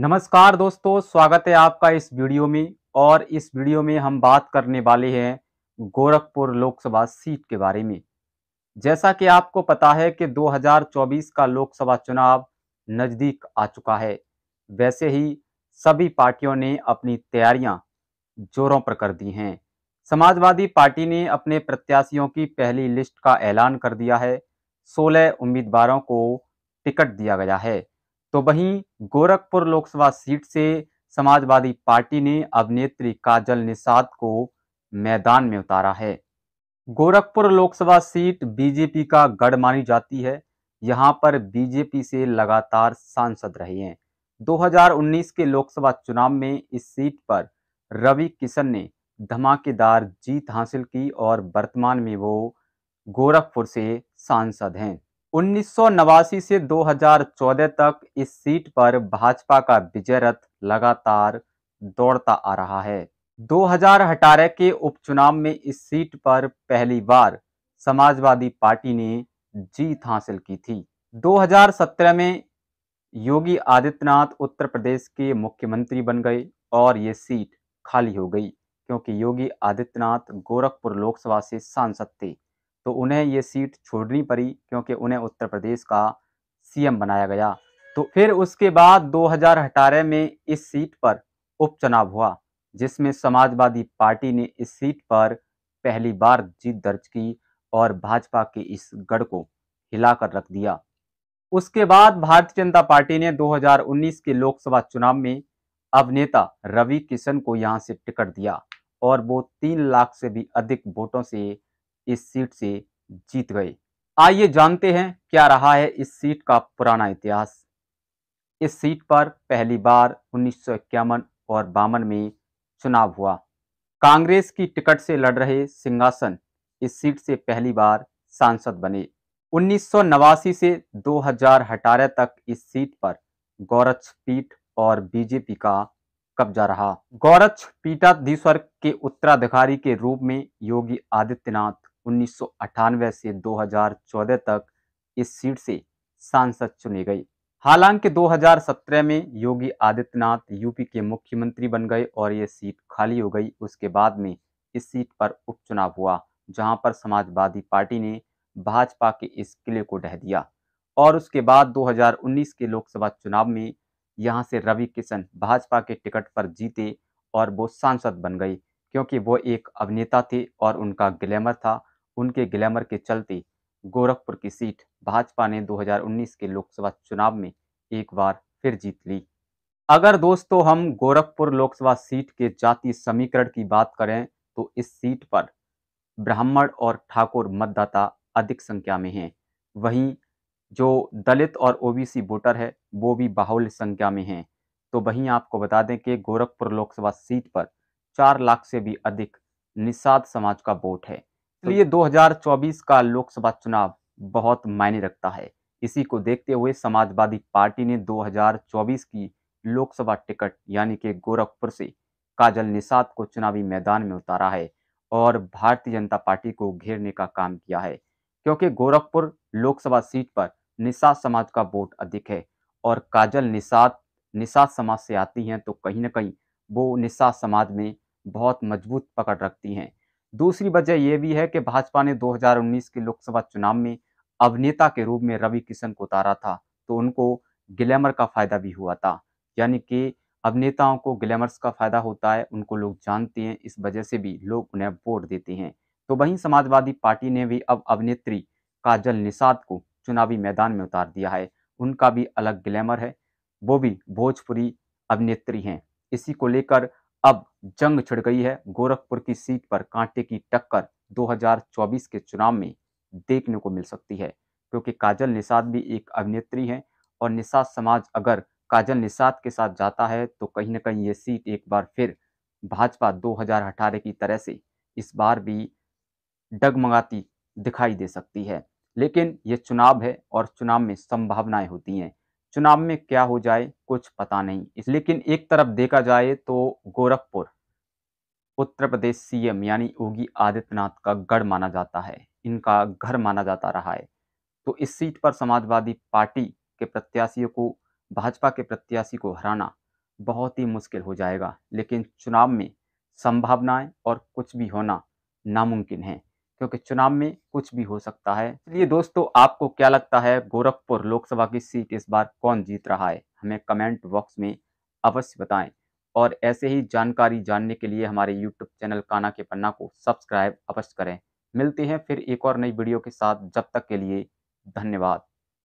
नमस्कार दोस्तों स्वागत है आपका इस वीडियो में और इस वीडियो में हम बात करने वाले हैं गोरखपुर लोकसभा सीट के बारे में जैसा कि आपको पता है कि 2024 का लोकसभा चुनाव नज़दीक आ चुका है वैसे ही सभी पार्टियों ने अपनी तैयारियां जोरों पर कर दी हैं समाजवादी पार्टी ने अपने प्रत्याशियों की पहली लिस्ट का ऐलान कर दिया है सोलह उम्मीदवारों को टिकट दिया गया है तो वहीं गोरखपुर लोकसभा सीट से समाजवादी पार्टी ने अभिनेत्री काजल निषाद को मैदान में उतारा है गोरखपुर लोकसभा सीट बीजेपी का गढ़ मानी जाती है यहां पर बीजेपी से लगातार सांसद रहे हैं 2019 के लोकसभा चुनाव में इस सीट पर रवि किशन ने धमाकेदार जीत हासिल की और वर्तमान में वो गोरखपुर से सांसद हैं उन्नीस से 2014 तक इस सीट पर भाजपा का विजय रथ लगातार दौड़ता आ रहा है 2018 के उपचुनाव में इस सीट पर पहली बार समाजवादी पार्टी ने जीत हासिल की थी 2017 में योगी आदित्यनाथ उत्तर प्रदेश के मुख्यमंत्री बन गए और ये सीट खाली हो गई क्योंकि योगी आदित्यनाथ गोरखपुर लोकसभा से सांसद थे तो उन्हें ये सीट छोड़नी पड़ी क्योंकि उन्हें उत्तर प्रदेश का सीएम बनाया गया तो फिर उसके बाद 2018 में इस सीट पर उपचुनाव हुआ जिसमें समाजवादी पार्टी ने इस सीट पर पहली बार जीत दर्ज की और भाजपा के इस गढ़ को हिलाकर रख दिया उसके बाद भारतीय जनता पार्टी ने 2019 के लोकसभा चुनाव में अभिनेता रवि किशन को यहां से टिकट दिया और वो तीन लाख से भी अधिक वोटों से इस सीट से जीत गए आइए जानते हैं क्या रहा है इस सीट का पुराना इतिहास इस सीट पर पहली बार उन्नीस और बावन में चुनाव हुआ कांग्रेस की टिकट से लड़ रहे सिंहासन इस सीट से पहली बार सांसद बने उन्नीस से 2018 तक इस सीट पर गौरक्ष पीठ और बीजेपी का कब्जा रहा गौरक्ष पीठाधीश्वर के उत्तराधिकारी के रूप में योगी आदित्यनाथ उन्नीस से 2014 तक इस सीट से सांसद चुने गए हालांकि 2017 में योगी आदित्यनाथ यूपी के मुख्यमंत्री बन गए और ये सीट खाली हो गई उसके बाद में इस सीट पर उपचुनाव हुआ जहां पर समाजवादी पार्टी ने भाजपा के इस किले को ढह दिया और उसके बाद 2019 के लोकसभा चुनाव में यहां से रवि किशन भाजपा के टिकट पर जीते और वो सांसद बन गए क्योंकि वो एक अभिनेता थे और उनका ग्लैमर था उनके ग्लैमर के चलते गोरखपुर की सीट भाजपा ने 2019 के लोकसभा चुनाव में एक बार फिर जीत ली अगर दोस्तों हम गोरखपुर लोकसभा सीट के जाति समीकरण की बात करें तो इस सीट पर ब्राह्मण और ठाकुर मतदाता अधिक संख्या में हैं वहीं जो दलित और ओबीसी वोटर है वो भी बाहुल्य संख्या में हैं तो वहीं आपको बता दें कि गोरखपुर लोकसभा सीट पर चार लाख से भी अधिक निषाद समाज का वोट है इसलिए 2024 का लोकसभा चुनाव बहुत मायने रखता है इसी को देखते हुए समाजवादी पार्टी ने 2024 की लोकसभा टिकट यानी कि गोरखपुर से काजल निषाद को चुनावी मैदान में उतारा है और भारतीय जनता पार्टी को घेरने का काम किया है क्योंकि गोरखपुर लोकसभा सीट पर निषाद समाज का वोट अधिक है और काजल निषाद निषाद समाज से आती हैं तो कहीं ना कहीं वो निषाद समाज में बहुत मजबूत पकड़ रखती हैं दूसरी वजह यह भी है कि भाजपा ने 2019 के लोकसभा चुनाव में अभिनेता के रूप में रवि किशन को उतारा था तो उनको ग्लैमर का फायदा भी हुआ था यानी कि अभिनेताओं को ग्लैमर्स का फायदा होता है उनको लोग जानते हैं इस वजह से भी लोग उन्हें वोट देते हैं तो वहीं समाजवादी पार्टी ने भी अब अभिनेत्री काजल निषाद को चुनावी मैदान में उतार दिया है उनका भी अलग ग्लैमर है वो भी भोजपुरी अभिनेत्री हैं इसी को लेकर अब जंग छिड़ गई है गोरखपुर की सीट पर कांटे की टक्कर 2024 के चुनाव में देखने को मिल सकती है क्योंकि काजल निषाद भी एक अभिनेत्री हैं और निषाद समाज अगर काजल निषाद के साथ जाता है तो कहीं ना कहीं ये सीट एक बार फिर भाजपा दो की तरह से इस बार भी डगमगाती दिखाई दे सकती है लेकिन ये चुनाव है और चुनाव में संभावनाएं होती हैं चुनाव में क्या हो जाए कुछ पता नहीं लेकिन एक तरफ देखा जाए तो गोरखपुर उत्तर प्रदेश सीएम यानी योगी आदित्यनाथ का गढ़ माना जाता है इनका घर माना जाता रहा है तो इस सीट पर समाजवादी पार्टी के प्रत्याशियों को भाजपा के प्रत्याशी को हराना बहुत ही मुश्किल हो जाएगा लेकिन चुनाव में संभावनाएं और कुछ भी होना नामुमकिन है क्योंकि चुनाव में कुछ भी हो सकता है इसलिए दोस्तों आपको क्या लगता है गोरखपुर लोकसभा की सीट इस बार कौन जीत रहा है हमें कमेंट बॉक्स में अवश्य बताएं और ऐसे ही जानकारी जानने के लिए हमारे यूट्यूब चैनल काना के पन्ना को सब्सक्राइब अवश्य करें मिलते हैं फिर एक और नई वीडियो के साथ जब तक के लिए धन्यवाद